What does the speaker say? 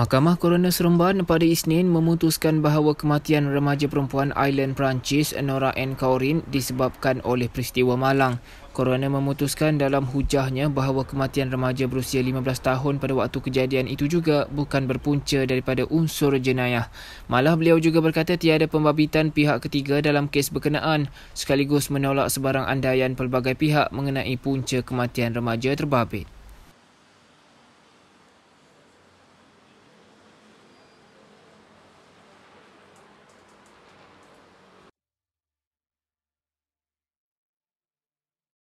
Mahkamah Korona Seremban pada Isnin memutuskan bahawa kematian remaja perempuan Island Perancis Nora N. Kaurin disebabkan oleh peristiwa malang. Korona memutuskan dalam hujahnya bahawa kematian remaja berusia 15 tahun pada waktu kejadian itu juga bukan berpunca daripada unsur jenayah. Malah beliau juga berkata tiada pembabitan pihak ketiga dalam kes berkenaan sekaligus menolak sebarang andaian pelbagai pihak mengenai punca kematian remaja terbabit.